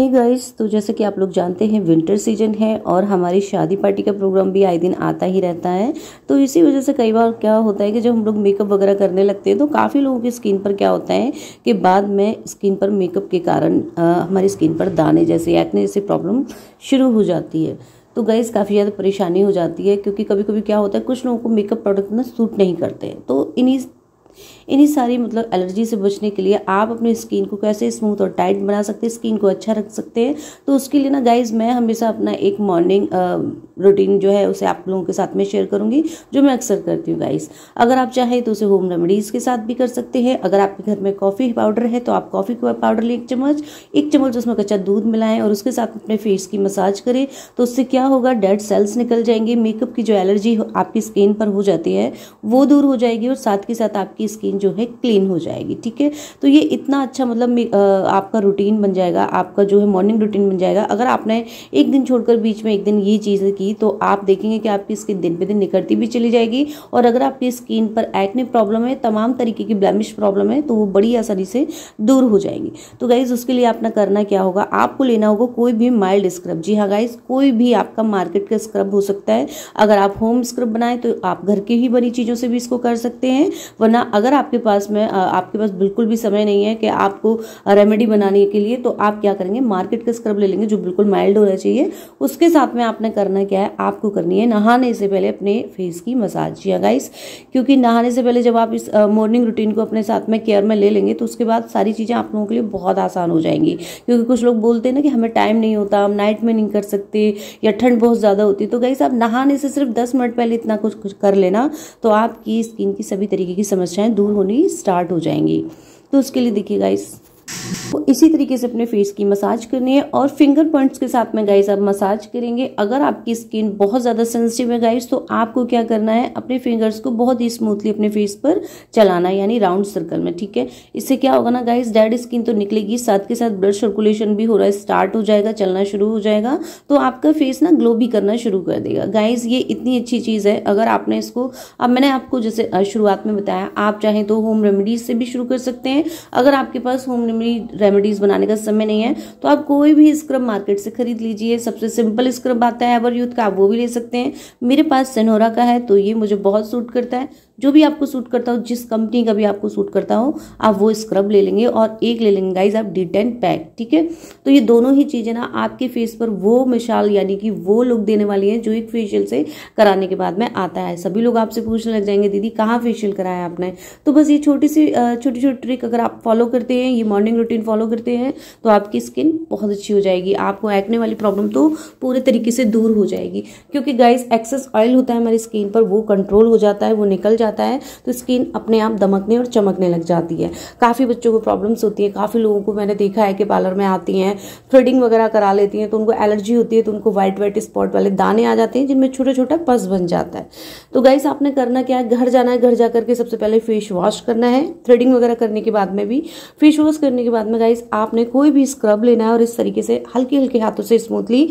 हे hey guys तो जैसे कि आप लोग जानते हैं विंटर सीजन है और हमारी शादी पार्टी का प्रोग्राम भी आए दिन आता ही रहता है तो इसी वजह से कई बार क्या होता है कि जब हम लोग मेकअप वगैरह करने लगते हैं तो काफ़ी लोगों की स्किन पर क्या होता है कि बाद में स्किन पर मेकअप के कारण आ, हमारी स्किन पर दाने जैसे एक्ने जैसी प्रॉब्लम शुरू हो जाती है तो गाइस काफ़ी ज़्यादा परेशानी हो जाती है क्योंकि कभी कभी क्या होता है कुछ लोगों को मेकअप प्रोडक्ट ना सूट नहीं करते तो इन्हीं इन्हीं सारी मतलब एलर्जी से बचने के लिए आप अपनी स्किन को कैसे स्मूथ और टाइट बना सकते हैं स्किन को अच्छा रख सकते हैं तो उसके लिए ना गाइज मैं हमेशा अपना एक मॉर्निंग रूटीन जो है उसे आप लोगों के साथ में शेयर करूंगी जो मैं अक्सर करती हूँ गाइज अगर आप चाहें तो उसे होम रेमेडीज़ के साथ भी कर सकते हैं अगर आपके घर में कॉफ़ी पाउडर है तो आप कॉफ़ी पाउडर लें एक चम्मच एक चम्मच उसमें कच्चा दूध मिलाएं और उसके साथ अपने फेस की मसाज करें तो उससे क्या होगा डेड सेल्स निकल जाएंगे मेकअप की जो एलर्जी आपकी स्किन पर हो जाती है वो दूर हो जाएगी और साथ के साथ आपकी आपकी स्किन जो है क्लीन हो जाएगी ठीक है तो ये इतना अच्छा मतलब आपका रूटीन बन जाएगा आपका जो है मॉर्निंग रूटीन बन जाएगा अगर आपने एक दिन छोड़कर बीच में एक दिन ये चीज की तो आप देखेंगे कि आपकी स्किन दिन पे दिन निकलती भी चली जाएगी और अगर आपकी स्किन पर एक्ने प्रॉब्लम है तमाम तरीके की ब्लैमिश प्रॉब्लम है तो वो बड़ी आसानी से दूर हो जाएगी तो गाइज़ उसके लिए आपने करना क्या होगा आपको लेना होगा कोई भी माइल्ड स्क्रब जी हाँ गाइज कोई भी आपका मार्केट का स्क्रब हो सकता है अगर आप होम स्क्रब बनाएं तो आप घर की ही बनी चीज़ों से भी इसको कर सकते हैं वरना अगर आपके पास में आपके पास बिल्कुल भी समय नहीं है कि आपको रेमेडी बनाने के लिए तो आप क्या करेंगे मार्केट का स्क्रब ले लेंगे जो बिल्कुल माइल्ड होना चाहिए उसके साथ में आपने करना क्या है आपको करनी है नहाने से पहले अपने फेस की मसाज या गाइस क्योंकि नहाने से पहले जब आप इस मॉर्निंग रूटीन को अपने साथ में केयर में ले लेंगे तो उसके बाद सारी चीज़ें आप लोगों के लिए बहुत आसान हो जाएंगी क्योंकि कुछ लोग बोलते हैं ना कि हमें टाइम नहीं होता हम नाइट में नहीं कर सकते या ठंड बहुत ज़्यादा होती तो गाइस आप नहाने से सिर्फ दस मिनट पहले इतना कुछ कुछ कर लेना तो आपकी स्किन की सभी तरीके की समस्या समस्याएं दूर होनी स्टार्ट हो जाएंगी तो उसके लिए देखिए गाइस तो इसी तरीके से अपने फेस की मसाज करनी है और फिंगर पॉइंट्स के साथ में गाइस आप मसाज करेंगे अगर आपकी स्किन बहुत ज़्यादा सेंसिटिव है गाइस तो आपको क्या करना है अपने फिंगर्स को बहुत ही स्मूथली अपने फेस पर चलाना यानी राउंड सर्कल में ठीक है इससे क्या होगा ना गाइस डेड स्किन तो निकलेगी साथ के साथ ब्लड सर्कुलेशन भी हो रहा है स्टार्ट हो जाएगा चलना शुरू हो जाएगा तो आपका फेस ना ग्लो भी करना शुरू कर देगा गाइज ये इतनी अच्छी चीज़ है अगर आपने इसको अब मैंने आपको जैसे शुरुआत में बताया आप चाहें तो होम रेमेडीज से भी शुरू कर सकते हैं अगर आपके पास होम मनी रेमेडीज़ बनाने का समय नहीं है तो आप कोई भी स्क्रब मार्केट से खरीद लीजिए सबसे सिंपल स्क्रब आता है एवर यूथ का आप वो भी ले सकते हैं मेरे पास सेनोरा का है तो ये मुझे बहुत सूट करता है जो भी आपको सूट करता हो जिस कंपनी का भी आपको सूट करता हो आप वो स्क्रब ले लेंगे और एक ले लेंगे गाइज आप डिटेंट पैक ठीक है तो ये दोनों ही चीज़ें ना आपके फेस पर वो मिसाल यानी कि वो लुक देने वाली है जो एक फेशियल से कराने के बाद में आता है सभी लोग आपसे पूछने लग जाएंगे दीदी कहाँ फेशियल कराया आपने तो बस ये छोटी सी छोटी छोटी ट्रिक अगर आप फॉलो करते हैं ये मॉर्निंग रूटीन फॉलो करते हैं तो आपकी स्किन बहुत अच्छी हो जाएगी आपको एक्ने वाली प्रॉब्लम तो पूरे तरीके से दूर हो जाएगी क्योंकि गाइज एक्सेस ऑयल होता है हमारी स्किन पर वो कंट्रोल हो जाता है वो निकल जाता जाता है तो स्किन अपने आप दमकने और चमकने लग जाती है काफ़ी बच्चों को प्रॉब्लम्स होती है काफ़ी लोगों को मैंने देखा है कि पार्लर में आती हैं थ्रेडिंग वगैरह करा लेती हैं तो उनको एलर्जी होती है तो उनको व्हाइट व्हाइट स्पॉट वाले दाने आ जाते हैं जिनमें छोटा छोटा पस बन जाता है तो गाइस आपने करना क्या है घर जाना है घर जा करके सबसे पहले फेस वॉश करना है थ्रेडिंग वगैरह करने के बाद में भी फेस वॉश करने के बाद में गाइस आपने कोई भी स्क्रब लेना है और इस तरीके से हल्के हल्के हाथों से स्मूथली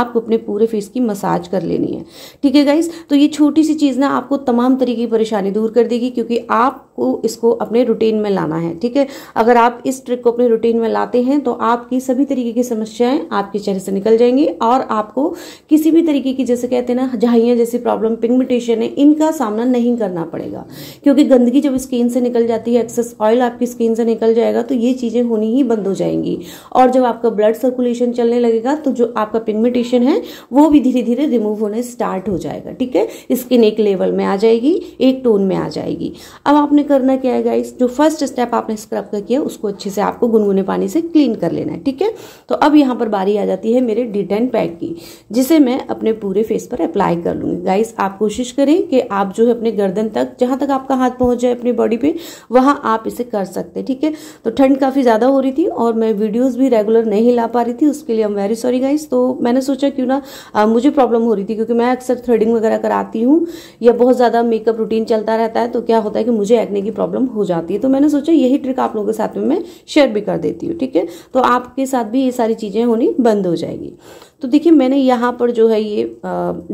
आपको अपने पूरे फेस की मसाज कर लेनी है ठीक है गाइस तो ये छोटी सी चीज़ ना आपको तमाम तरीके की परेशानी परेशानी दूर कर देगी क्योंकि आपको इसको अपने रूटीन में लाना है ठीक है अगर आप इस ट्रिक को अपने रूटीन में लाते हैं तो आपकी सभी तरीके की समस्याएं आपके चेहरे से निकल जाएंगी और आपको किसी भी तरीके की जैसे कहते हैं ना झाइयाँ जैसी प्रॉब्लम पिगमिटेशन है इनका सामना नहीं करना पड़ेगा क्योंकि गंदगी जब स्किन से निकल जाती है एक्सेस ऑयल आपकी स्किन से निकल जाएगा तो ये चीज़ें होनी ही बंद हो जाएंगी और जब आपका ब्लड सर्कुलेशन चलने लगेगा तो जो आपका पिगमिटेशन है वो भी धीरे धीरे रिमूव होने स्टार्ट हो जाएगा ठीक है स्किन एक लेवल में आ जाएगी एक टोन टोन में आ जाएगी अब आपने करना क्या है गाइस जो फर्स्ट स्टेप आपने स्क्रब का किया उसको अच्छे से आपको गुनगुने पानी से क्लीन कर लेना है ठीक है तो अब यहाँ पर बारी आ जाती है मेरे डिटेन पैक की जिसे मैं अपने पूरे फेस पर अप्लाई कर लूँगी गाइस आप कोशिश करें कि आप जो है अपने गर्दन तक जहाँ तक आपका हाथ पहुँच जाए अपनी बॉडी पे वहाँ आप इसे कर सकते हैं ठीक है तो ठंड काफ़ी ज़्यादा हो रही थी और मैं वीडियोज भी रेगुलर नहीं ला पा रही थी उसके लिए एम वेरी सॉरी गाइस तो मैंने सोचा क्यों ना मुझे प्रॉब्लम हो रही थी क्योंकि मैं अक्सर थ्रेडिंग वगैरह कराती हूँ या बहुत ज़्यादा मेकअप रूटीन चल चलता रहता है तो क्या होता है कि मुझे एक्ने की प्रॉब्लम हो जाती है तो मैंने सोचा यही ट्रिक आप लोगों के साथ में मैं शेयर भी कर देती हूँ ठीक है तो आपके साथ भी ये सारी चीज़ें होनी बंद हो जाएगी तो देखिए मैंने यहाँ पर जो है ये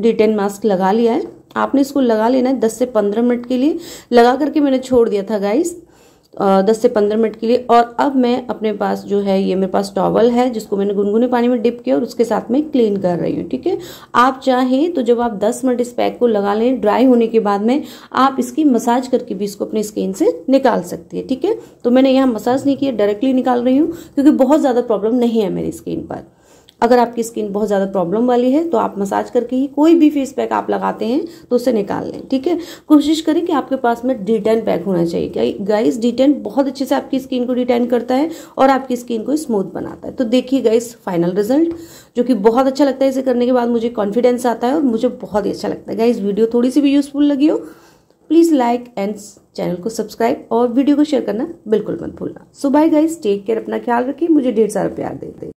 डिटेन मास्क लगा लिया है आपने इसको लगा लेना है दस से पंद्रह मिनट के लिए लगा करके मैंने छोड़ दिया था गाइस दस से पंद्रह मिनट के लिए और अब मैं अपने पास जो है ये मेरे पास टॉवल है जिसको मैंने गुनगुने पानी में डिप किया और उसके साथ में क्लीन कर रही हूँ ठीक है आप चाहें तो जब आप दस मिनट इस पैक को लगा लें ड्राई होने के बाद में आप इसकी मसाज करके भी इसको अपने स्किन से निकाल सकती है ठीक है तो मैंने यहाँ मसाज नहीं किया डायरेक्टली निकाल रही हूँ क्योंकि बहुत ज़्यादा प्रॉब्लम नहीं है मेरी स्किन पर अगर आपकी स्किन बहुत ज़्यादा प्रॉब्लम वाली है तो आप मसाज करके ही कोई भी फेस पैक आप लगाते हैं तो उसे निकाल लें ठीक है कोशिश करें कि आपके पास में डिटेन पैक होना चाहिए गाइस डिटेन बहुत अच्छे से आपकी स्किन को डिटेन करता है और आपकी स्किन को स्मूथ बनाता है तो देखिए गाइस फाइनल रिजल्ट जो कि बहुत अच्छा लगता है इसे करने के बाद मुझे कॉन्फिडेंस आता है और मुझे बहुत ही अच्छा लगता है गाइज़ वीडियो थोड़ी सी भी यूज़फुल लगी हो प्लीज़ लाइक एंड चैनल को सब्सक्राइब और वीडियो को शेयर करना बिल्कुल मत भूलना so bye guys take care अपना ख्याल रखिए मुझे ढेर सारा प्यार देते